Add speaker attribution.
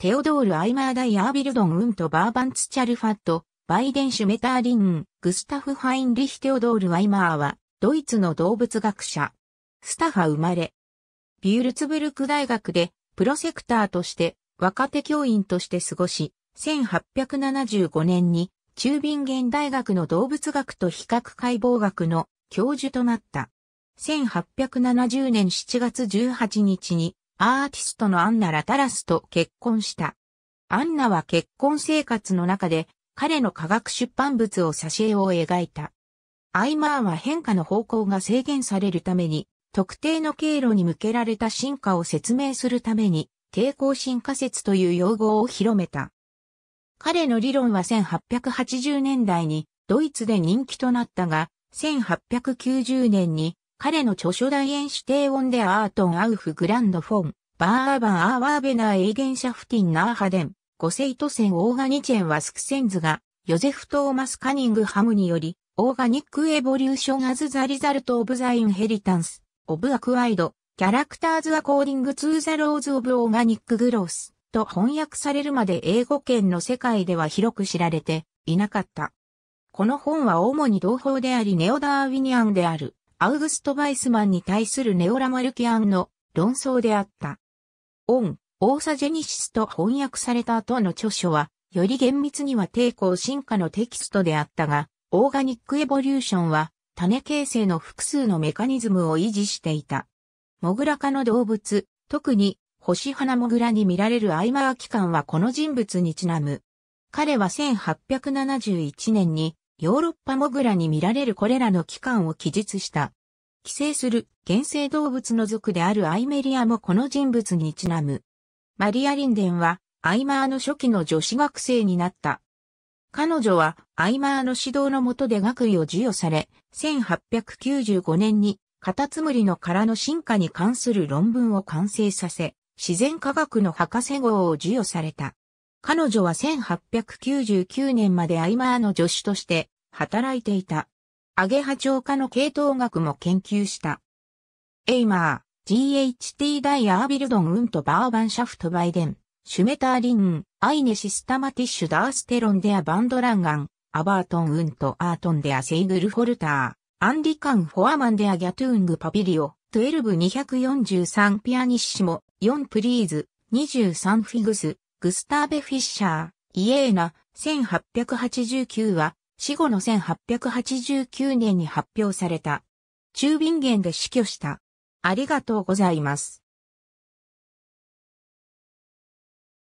Speaker 1: テオドール・アイマーダイ・アービルドン・ウント・バーバンツ・チャルファット、バイデン・シュメターリン、グスタフ・ハインリヒ・テオドール・アイマーは、ドイツの動物学者。スタハ生まれ。ビュールツブルク大学で、プロセクターとして、若手教員として過ごし、1875年に、チュービンゲン大学の動物学と比較解剖学の教授となった。1870年7月18日に、アーティストのアンナ・ラタラスと結婚した。アンナは結婚生活の中で彼の科学出版物を挿絵を描いた。アイマーは変化の方向が制限されるために、特定の経路に向けられた進化を説明するために、抵抗進化説という用語を広めた。彼の理論は1880年代にドイツで人気となったが、1890年に彼の著書大演主低音でアートンアウフグランドフォン、バーアバンアーワーベナーエイゲンシャフティンナーハデン、ゴセイトセンオーガニチェンワスクセンズが、ヨゼフ・トーマス・カニングハムにより、オーガニック・エボリューション・アズ・ザ・リザルト・オブ・ザ・インヘリタンス、オブ・アクワイド、キャラクターズ・アコーディング・ツー・ザ・ローズ・オブ・オーガニック・グロース、と翻訳されるまで英語圏の世界では広く知られていなかった。この本は主に同胞でありネオダーウィニアンである。アウグスト・バイスマンに対するネオラマルキアンの論争であった。オン、オーサジェニシスと翻訳された後の著書は、より厳密には抵抗進化のテキストであったが、オーガニックエボリューションは、種形成の複数のメカニズムを維持していた。モグラ科の動物、特に、星花モグラに見られるアイマー感はこの人物にちなむ。彼は1871年にヨーロッパモグラに見られるこれらの器官を記述した。寄生する原生動物の族であるアイメリアもこの人物にちなむ。マリア・リンデンはアイマーの初期の女子学生になった。彼女はアイマーの指導のもとで学位を授与され、1895年にカタツムリの殻の進化に関する論文を完成させ、自然科学の博士号を授与された。彼女は1899年までアイマーの助手として働いていた。アゲハ長科の系統学も研究した。エイマー、GHT ダイアービルドンウントバーバンシャフトバイデン、シュメターリン、アイネシスタマティッシュダーステロンデアバンドランガン、アバートンウントアートンデアセイグルフォルター、アンディカンフォアマンデアギャトゥーングパビリオ、12243ピアニッシモ、4プリーズ、23フィグス、グスターベ・フィッシャー、イエーナ、1889は、死後の1889年に発表された。中便源で死去した。ありがとうございます。